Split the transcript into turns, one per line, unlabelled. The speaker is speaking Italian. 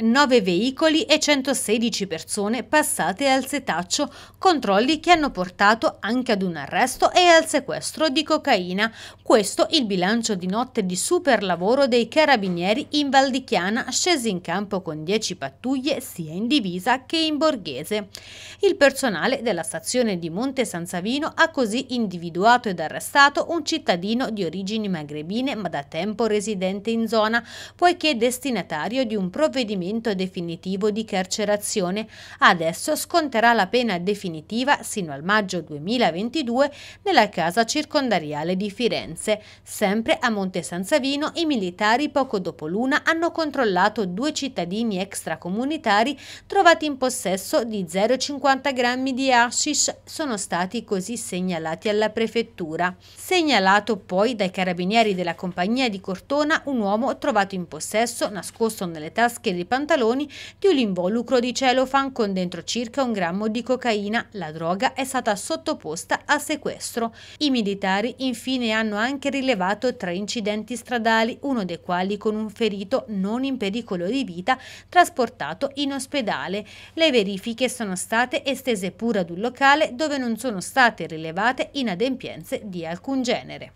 9 veicoli e 116 persone passate al setaccio, controlli che hanno portato anche ad un arresto e al sequestro di cocaina. Questo il bilancio di notte di super lavoro dei carabinieri in Val di Chiana, scesi in campo con 10 pattuglie sia in divisa che in borghese. Il personale della stazione di Monte San Savino ha così individuato ed arrestato un cittadino di origini magrebine ma da tempo residente in zona, poiché destinatario di un provvedimento provvedimento definitivo di carcerazione. Adesso sconterà la pena definitiva sino al maggio 2022 nella casa circondariale di Firenze. Sempre a Monte San Savino i militari poco dopo l'una hanno controllato due cittadini extracomunitari trovati in possesso di 0,50 grammi di hashish. Sono stati così segnalati alla prefettura. Segnalato poi dai carabinieri della compagnia di Cortona un uomo trovato in possesso, nascosto nelle tasche di pantaloni pantaloni di un involucro di celofan con dentro circa un grammo di cocaina. La droga è stata sottoposta a sequestro. I militari infine hanno anche rilevato tre incidenti stradali, uno dei quali con un ferito non in pericolo di vita trasportato in ospedale. Le verifiche sono state estese pure ad un locale dove non sono state rilevate inadempienze di alcun genere.